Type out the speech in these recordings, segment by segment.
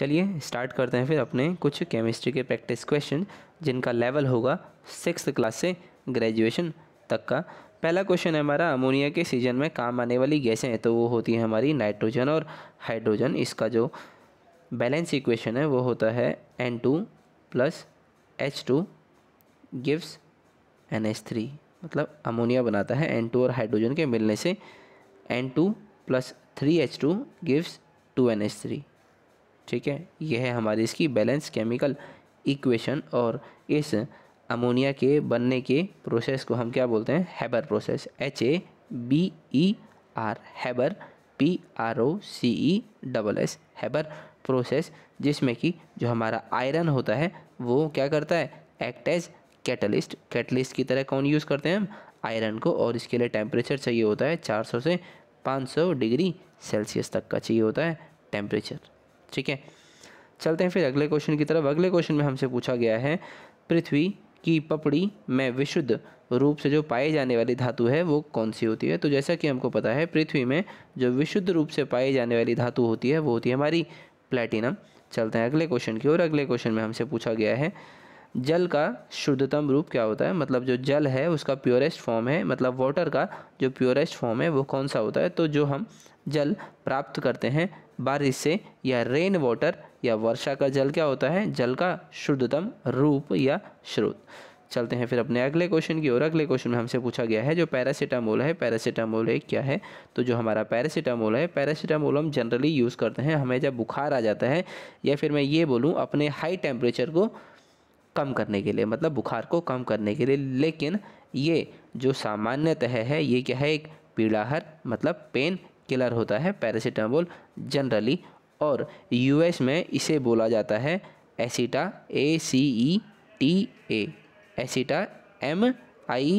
चलिए स्टार्ट करते हैं फिर अपने कुछ केमिस्ट्री के प्रैक्टिस क्वेश्चन जिनका लेवल होगा सिक्स क्लास से ग्रेजुएशन तक का पहला क्वेश्चन है हमारा अमोनिया के सीजन में काम आने वाली गैसें हैं तो वो होती हैं हमारी नाइट्रोजन और हाइड्रोजन इसका जो बैलेंस इक्वेशन है वो होता है N two plus H two gives N H three मतलब अमोनिया बनाता है एन टू और हाइड्रोजन के मिलने से N two plus three H two gives two N H three ठीक है यह है हमारी इसकी बैलेंस केमिकल इक्वेशन और इस अमोनिया के बनने के प्रोसेस को हम क्या बोलते हैं Haber process H A B E R Haber P R O C E double S Haber process जिसमें कि जो हमारा आयरन होता है वो क्या करता है एक्ट एज कैटलिस्ट कैटलिस्ट की तरह कौन यूज़ करते हैं हम आयरन को और इसके लिए टेम्परेचर चाहिए होता है 400 से 500 डिग्री सेल्सियस तक का चाहिए होता है टेम्परेचर ठीक है चलते हैं फिर अगले क्वेश्चन की तरफ अगले क्वेश्चन में हमसे पूछा गया है पृथ्वी की पपड़ी में विशुद्ध रूप से जो पाई जाने वाली धातु है वो कौन सी होती है तो जैसा कि हमको पता है पृथ्वी में जो विशुद्ध रूप से पाई जाने वाली धातु होती है वो होती है हमारी प्लेटिनम चलते हैं अगले क्वेश्चन की ओर अगले क्वेश्चन में हमसे पूछा गया है जल का शुद्धतम रूप क्या होता है मतलब जो जल है उसका प्योरेस्ट फॉर्म है मतलब वाटर का जो प्योरेस्ट फॉर्म है वो कौन सा होता है तो जो हम जल प्राप्त करते हैं बारिश से या रेन वाटर या वर्षा का जल क्या होता है जल का शुद्धतम रूप या स्रोत चलते हैं फिर अपने अगले क्वेश्चन की ओर अगले क्वेश्चन में हमसे पूछा गया है जो पैरासीटामोल है पैरासीटामोल एक क्या है तो जो हमारा पैरासीटामोल है पैरासीटामोल हम जनरली यूज़ करते हैं हमें जब बुखार आ जाता है या फिर मैं ये बोलूँ अपने हाई टेम्परेचर को कम करने के लिए मतलब बुखार को कम करने के लिए लेकिन ये जो सामान्यतः है ये क्या है एक पीड़ाहर मतलब पेन किलर होता है पैरासीटामोल जनरली और यूएस में इसे बोला जाता है aceta A C E T A aceta M I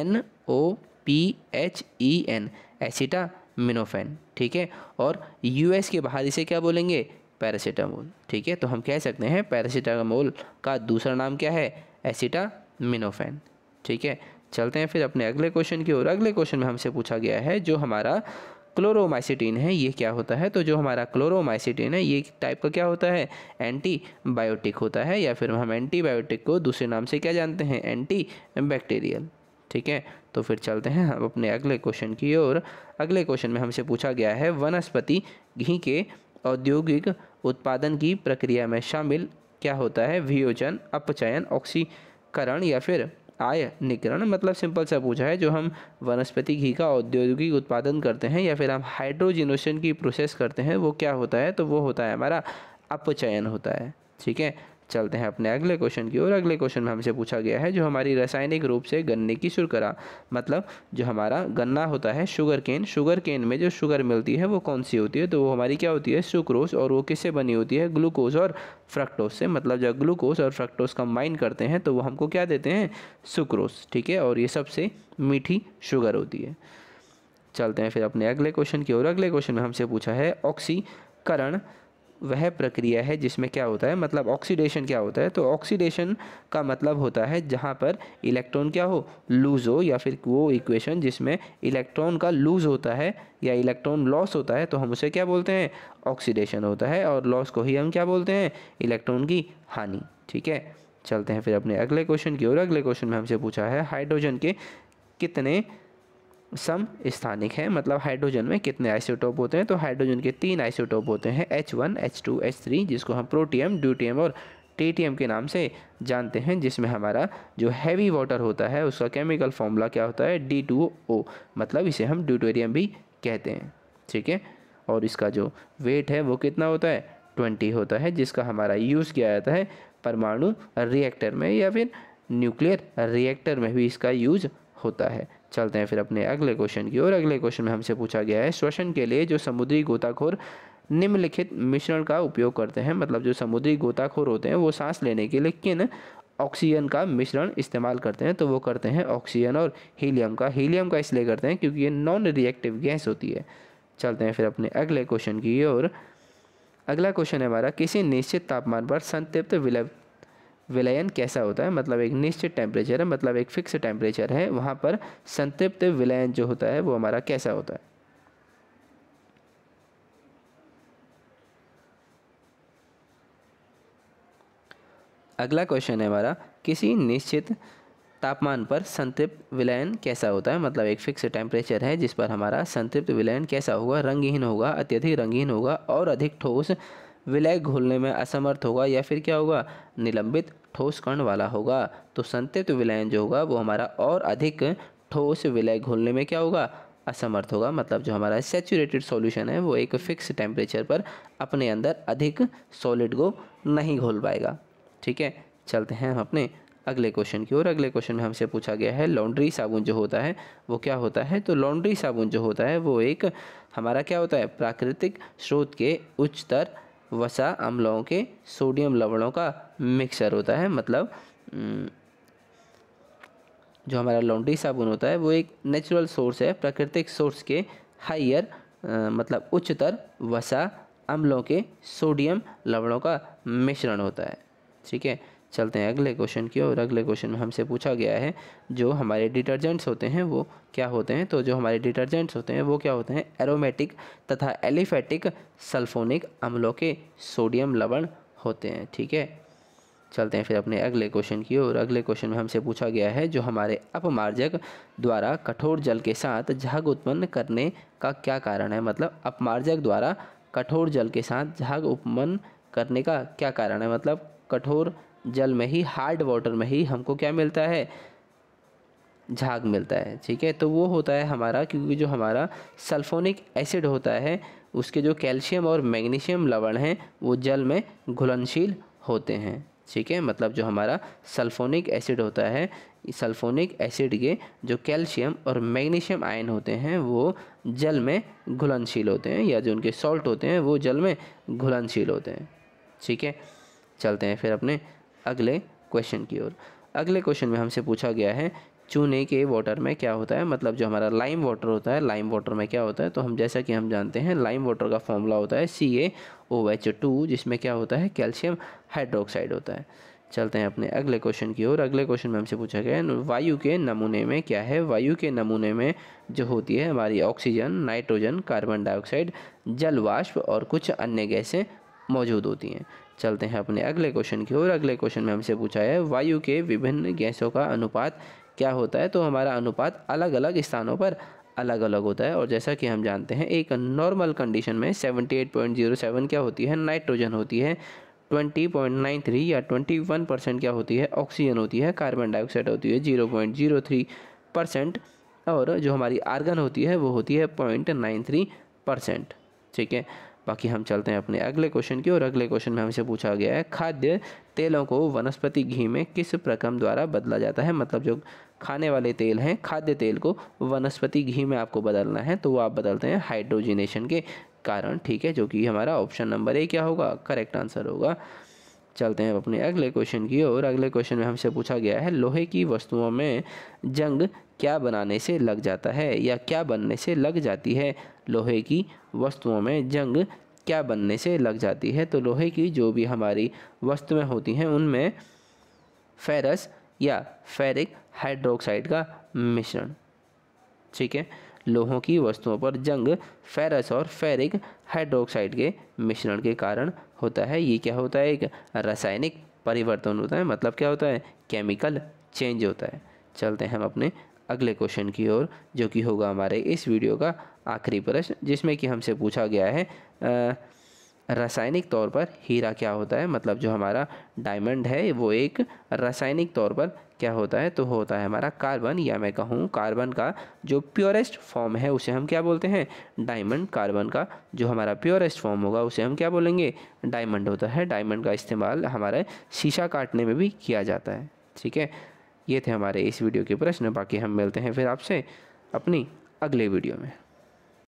N O P H E N acetaminophen ठीक है और यूएस के बाहर इसे क्या बोलेंगे पैरासीटामोल ठीक है तो हम कह सकते हैं पैरासीटामोल का दूसरा नाम क्या है एसिटा मिनोफेन ठीक है चलते हैं फिर अपने अगले क्वेश्चन की ओर अगले क्वेश्चन में हमसे पूछा गया है जो हमारा क्लोरोमाइसिटीन है ये क्या होता है तो जो हमारा क्लोरोमाइसिटीन है ये टाइप का क्या होता है एंटी बायोटिक होता है या फिर हम एंटीबायोटिक को दूसरे नाम से क्या जानते हैं एंटी बैक्टीरियल ठीक है तो फिर चलते हैं हम अपने अगले क्वेश्चन की ओर अगले क्वेश्चन में हमसे पूछा गया है वनस्पति घी के औद्योगिक उत्पादन की प्रक्रिया में शामिल क्या होता है वियोजन अपचयन ऑक्सीकरण या फिर आय निकरण मतलब सिंपल सा पूछा है जो हम वनस्पति घी का औद्योगिक उत्पादन करते हैं या फिर हम हाइड्रोजिनोशन की प्रोसेस करते हैं वो क्या होता है तो वो होता है हमारा अपचयन होता है ठीक है चलते हैं अपने अगले क्वेश्चन की ओर अगले क्वेश्चन में हमसे पूछा गया है जो हमारी रासायनिक रूप से गन्ने की शुरकरा मतलब जो हमारा गन्ना होता है शुगर केन शुगर केन में जो शुगर मिलती है वो कौन सी होती है तो वो हमारी क्या होती है सुक्रोज और वो किससे बनी होती है ग्लूकोज और फ्रक्टोज से मतलब जब ग्लूकोज और फ्रक्टोज कंबाइन करते हैं तो वो हमको क्या देते हैं सुक्रोज ठीक है और ये सबसे मीठी शुगर होती है चलते हैं फिर अपने अगले क्वेश्चन की ओर अगले क्वेश्चन में हमसे पूछा है ऑक्सीकरण वह प्रक्रिया है जिसमें क्या होता है मतलब ऑक्सीडेशन क्या होता है तो ऑक्सीडेशन का मतलब होता है जहाँ पर इलेक्ट्रॉन क्या हो लूज़ हो या फिर वो इक्वेशन जिसमें इलेक्ट्रॉन का लूज़ होता है या इलेक्ट्रॉन लॉस होता है तो हम उसे क्या बोलते हैं ऑक्सीडेशन होता है और लॉस को ही हम क्या बोलते हैं इलेक्ट्रॉन की हानि ठीक है चलते हैं फिर अपने अगले क्वेश्चन की ओर अगले क्वेश्चन में हमसे पूछा है हाइड्रोजन के कितने सम स्थानिक हैं मतलब हाइड्रोजन में कितने आइसोटोप होते हैं तो हाइड्रोजन के तीन आइसोटोप होते हैं H one H two H three जिसको हम प्रोटियम ड्यूटियम और टीटीएम के नाम से जानते हैं जिसमें हमारा जो हैवी वाटर होता है उसका केमिकल फॉर्मूला क्या होता है डी टू ओ मतलब इसे हम ड्यूटेरियम भी कहते हैं ठीक है और इसका जो वेट है वो कितना होता है ट्वेंटी होता है जिसका हमारा यूज़ किया जाता है परमाणु रिएक्टर में या फिर न्यूक्लियर रिएक्टर में भी इसका यूज होता है चलते हैं फिर अपने अगले क्वेश्चन की और अगले क्वेश्चन में हमसे पूछा गया है श्वसन के लिए जो समुद्री गोताखोर निम्नलिखित मिश्रण का उपयोग करते हैं मतलब जो समुद्री गोताखोर होते हैं वो सांस लेने के लिए किन ऑक्सीजन का मिश्रण इस्तेमाल करते हैं तो वो करते हैं ऑक्सीजन और हीलियम का हीलियम का इसलिए करते हैं क्योंकि ये नॉन रिएक्टिव गैस होती है चलते हैं फिर अपने अगले क्वेश्चन की ओर अगला क्वेश्चन है हमारा किसी निश्चित तापमान पर संतृप्त विलय विलयन कैसा होता है मतलब एक निश्चित टेम्परेचर है मतलब एक फिक्स टेम्परेचर है वहाँ पर संतृप्त विलयन जो होता है वो हमारा कैसा होता है अगला क्वेश्चन है हमारा किसी निश्चित तापमान पर संतृप्त विलयन कैसा होता है मतलब एक फिक्स टेम्परेचर है जिस पर हमारा संतृप्त विलयन कैसा होगा रंगहीन होगा अत्यधिक रंगहीन होगा और अधिक ठोस विलय घोलने में असमर्थ होगा या फिर क्या होगा निलंबित ठोस कण वाला होगा तो संतित विलयन जो होगा वो हमारा और अधिक ठोस विलय घोलने में क्या होगा असमर्थ होगा मतलब जो हमारा सेचुरेटेड सॉल्यूशन है वो एक फिक्स टेम्परेचर पर अपने अंदर अधिक सॉलिड को नहीं घोल पाएगा ठीक है चलते हैं हम अपने अगले क्वेश्चन की ओर अगले क्वेश्चन में हमसे पूछा गया है लॉन्ड्री साबुन जो होता है वो क्या होता है तो लॉन्ड्री साबुन जो होता है वो एक हमारा क्या होता है प्राकृतिक स्रोत के उच्चतर वसा अम्लों के सोडियम लवणों का मिक्सर होता है मतलब जो हमारा लॉन्ड्री साबुन होता है वो एक नेचुरल सोर्स है प्राकृतिक सोर्स के हाइयर मतलब उच्चतर वसा अम्लों के सोडियम लवणों का मिश्रण होता है ठीक है चलते हैं अगले क्वेश्चन की और अगले क्वेश्चन में हमसे पूछा गया है जो हमारे डिटर्जेंट्स होते हैं वो क्या होते हैं तो जो हमारे डिटर्जेंट्स होते हैं वो क्या होते हैं एरोमेटिक तथा एलिफेटिक सल्फोनिक अम्लों के सोडियम लवण होते हैं ठीक है चलते हैं फिर अपने अगले क्वेश्चन की ओर अगले क्वेश्चन में हमसे पूछा गया है जो हमारे अपमार्जक द्वारा कठोर जल के साथ झाग उत्पन्न करने का क्या कारण है मतलब अपमार्जक द्वारा कठोर जल के साथ झाग उत्पन्न करने का क्या कारण है मतलब कठोर जल में ही हार्ड वाटर में ही हमको क्या मिलता है झाग मिलता है ठीक है तो वो होता है हमारा क्योंकि जो हमारा सल्फोनिक एसिड होता है उसके जो कैल्शियम और मैग्नीशियम लवण हैं वो जल में घुलनशील होते हैं ठीक है मतलब जो हमारा सल्फोनिक एसिड होता है सल्फोनिक एसिड के जो कैल्शियम और मैग्नीशियम आयन होते हैं वो जल में घुलनशील होते हैं या जो उनके सॉल्ट होते हैं वो जल में घुलनशील होते हैं ठीक है चलते हैं फिर अपने अगले क्वेश्चन की ओर अगले क्वेश्चन में हमसे पूछा गया है चूने के वाटर में क्या होता है मतलब जो हमारा लाइम वाटर होता है लाइम वाटर में क्या होता है तो हम जैसा कि हम जानते हैं लाइम वाटर का फॉर्मूला होता है सी ए ओ एच टू जिसमें क्या होता है कैल्शियम हाइड्रोक्साइड होता है चलते हैं अपने अगले क्वेश्चन की ओर अगले क्वेश्चन में हमसे पूछा गया है वायु के नमूने में क्या है वायु के नमूने में जो होती है हमारी ऑक्सीजन नाइट्रोजन कार्बन डाइऑक्साइड जल वाष्प और कुछ अन्य गैसें मौजूद होती हैं चलते हैं अपने अगले क्वेश्चन की ओर अगले क्वेश्चन में हमसे पूछा है वायु के विभिन्न गैसों का अनुपात क्या होता है तो हमारा अनुपात अलग अलग स्थानों पर अलग अलग होता है और जैसा कि हम जानते हैं एक नॉर्मल कंडीशन में 78.07 क्या होती है नाइट्रोजन होती है 20.93 या 21 परसेंट क्या होती है ऑक्सीजन होती है कार्बन डाइऑक्साइड होती है 0.03 परसेंट और जो हमारी आर्गन होती है वो होती है 0.93 परसेंट ठीक है बाकी हम चलते हैं अपने अगले क्वेश्चन की और अगले क्वेश्चन में हमसे पूछा गया है खाद्य तेलों को वनस्पति घी में किस प्रक्रम द्वारा बदला जाता है मतलब जो खाने वाले तेल हैं खाद्य तेल को वनस्पति घी में आपको बदलना है तो वो आप बदलते हैं हाइड्रोजिनेशन के कारण ठीक है जो कि हमारा ऑप्शन नंबर ए क्या होगा करेक्ट आंसर होगा चलते हैं अपने अगले क्वेश्चन की ओर अगले क्वेश्चन में हमसे पूछा गया है लोहे की वस्तुओं में जंग क्या बनाने से लग जाता है या क्या बनने से लग जाती है लोहे की वस्तुओं में जंग क्या बनने से लग जाती है तो लोहे की जो भी हमारी वस्तुएं होती हैं उनमें फेरस या फेरिक हाइड्रोक्साइड का मिश्रण ठीक है लोहों की वस्तुओं पर जंग फेरस और फेरिक हाइड्रोक्साइड के मिश्रण के कारण होता है ये क्या होता है एक रासायनिक परिवर्तन होता है मतलब क्या होता है केमिकल चेंज होता है चलते हैं हम अपने अगले क्वेश्चन की ओर जो कि होगा हमारे इस वीडियो का आखिरी प्रश्न जिसमें कि हमसे पूछा गया है रासायनिक तौर पर हीरा क्या होता है मतलब जो हमारा डायमंड है वो एक रासायनिक तौर पर क्या होता है तो होता है हमारा कार्बन या मैं कहूँ कार्बन का जो प्योरेस्ट फॉर्म है उसे हम क्या बोलते हैं डायमंड कार्बन का जो हमारा प्योरेस्ट फॉर्म होगा उसे हम क्या बोलेंगे डायमंड होता है डायमंड का इस्तेमाल हमारे शीशा काटने में भी किया जाता है ठीक है ये थे हमारे इस वीडियो के प्रश्न बाकी हम मिलते हैं फिर आपसे अपनी अगले वीडियो में